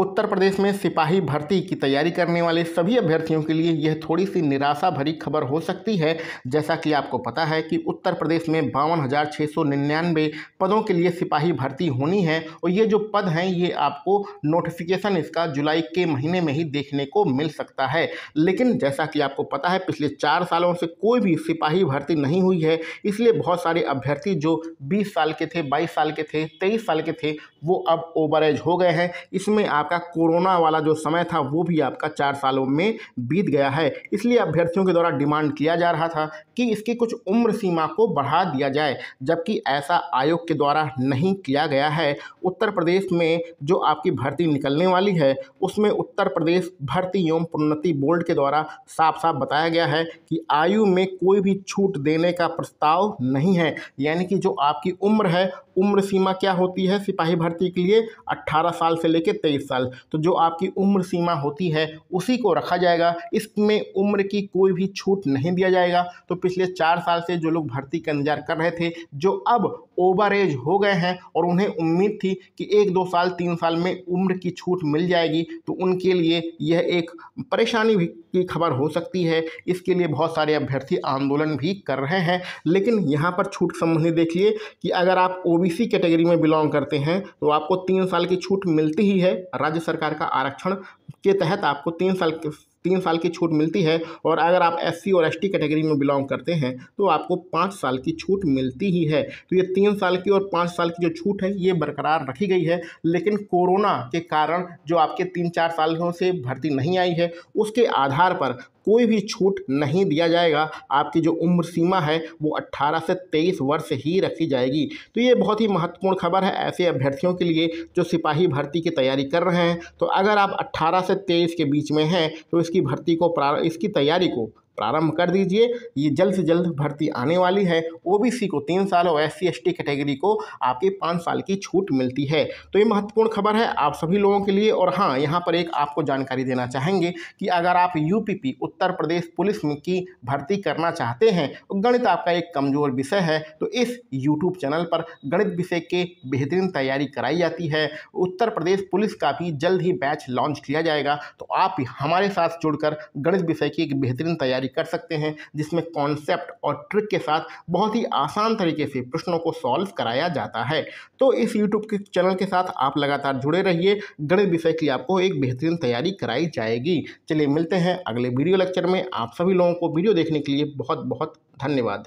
उत्तर प्रदेश में सिपाही भर्ती की तैयारी करने वाले सभी अभ्यर्थियों के लिए यह थोड़ी सी निराशा भरी खबर हो सकती है जैसा कि आपको पता है कि उत्तर प्रदेश में बावन हज़ार छः सौ निन्यानवे पदों के लिए सिपाही भर्ती होनी है और ये जो पद हैं ये आपको नोटिफिकेशन इसका जुलाई के महीने में ही देखने को मिल सकता है लेकिन जैसा कि आपको पता है पिछले चार सालों से कोई भी सिपाही भर्ती नहीं हुई है इसलिए बहुत सारे अभ्यर्थी जो बीस साल के थे बाईस साल के थे तेईस साल के थे वो अब ओवर एज हो गए हैं इसमें आप आपका कोरोना वाला जो समय था वो भी आपका चार सालों में बीत गया है इसलिए अभ्यर्थियों के द्वारा डिमांड किया जा रहा था कि इसकी कुछ उम्र सीमा को बढ़ा दिया जाए जबकि ऐसा आयोग के द्वारा नहीं किया गया है उत्तर प्रदेश में जो आपकी भर्ती निकलने वाली है उसमें उत्तर प्रदेश भर्ती एवं प्रोन्नति बोर्ड के द्वारा साफ साफ बताया गया है कि आयु में कोई भी छूट देने का प्रस्ताव नहीं है यानी कि जो आपकी उम्र है उम्र सीमा क्या होती है सिपाही भर्ती के लिए 18 साल से लेकर 23 साल साल तो जो आपकी उम्र सीमा होती है उसी को रखा जाएगा इसमें उम्र की कोई भी छूट नहीं दिया जाएगा तो पिछले चार साल से जो लोग भर्ती का इंतजार कर रहे थे जो अब ओवर एज हो गए हैं और उन्हें उम्मीद थी कि एक दो साल तीन साल में उम्र की छूट मिल जाएगी तो उनके लिए यह एक परेशानी भी की खबर हो सकती है इसके लिए बहुत सारे अभ्यर्थी आंदोलन भी कर रहे हैं लेकिन यहाँ पर छूट संबंधी देखिए कि अगर आप ओबीसी कैटेगरी में बिलोंग करते हैं तो आपको तीन साल की छूट मिलती ही है राज्य सरकार का आरक्षण के तहत आपको तीन साल तीन साल की छूट मिलती है और अगर आप एस और एस कैटेगरी में बिलोंग करते हैं तो आपको पाँच साल की छूट मिलती ही है तो ये तीन साल की और पाँच साल की जो छूट है ये बरकरार रखी गई है लेकिन कोरोना के कारण जो आपके तीन चार सालों से भर्ती नहीं आई है उसके आधार पर कोई भी छूट नहीं दिया जाएगा आपकी जो उम्र सीमा है वो 18 से 23 वर्ष ही रखी जाएगी तो ये बहुत ही महत्वपूर्ण खबर है ऐसे अभ्यर्थियों के लिए जो सिपाही भर्ती की तैयारी कर रहे हैं तो अगर आप 18 से 23 के बीच में हैं तो इसकी इसकी भर्ती को प्रारंभ इसकी तैयारी को प्रारंभ कर दीजिए ये जल्द से जल्द भर्ती आने वाली है ओबीसी को तीन साल और एस सी कैटेगरी को आपके पाँच साल की छूट मिलती है तो ये महत्वपूर्ण खबर है आप सभी लोगों के लिए और हाँ यहाँ पर एक आपको जानकारी देना चाहेंगे कि अगर आप यूपीपी उत्तर प्रदेश पुलिस की भर्ती करना चाहते हैं तो गणित आपका एक कमज़ोर विषय है तो इस यूट्यूब चैनल पर गणित विषय के बेहतरीन तैयारी कराई जाती है उत्तर प्रदेश पुलिस का भी जल्द ही बैच लॉन्च किया जाएगा तो आप हमारे साथ जुड़कर गणित विषय की एक बेहतरीन तैयारी तैयारी कर सकते हैं जिसमें कॉन्सेप्ट और ट्रिक के साथ बहुत ही आसान तरीके से प्रश्नों को सॉल्व कराया जाता है तो इस यूट्यूब के चैनल के साथ आप लगातार जुड़े रहिए गणित विषय की आपको एक बेहतरीन तैयारी कराई जाएगी चलिए मिलते हैं अगले वीडियो लेक्चर में आप सभी लोगों को वीडियो देखने के लिए बहुत बहुत धन्यवाद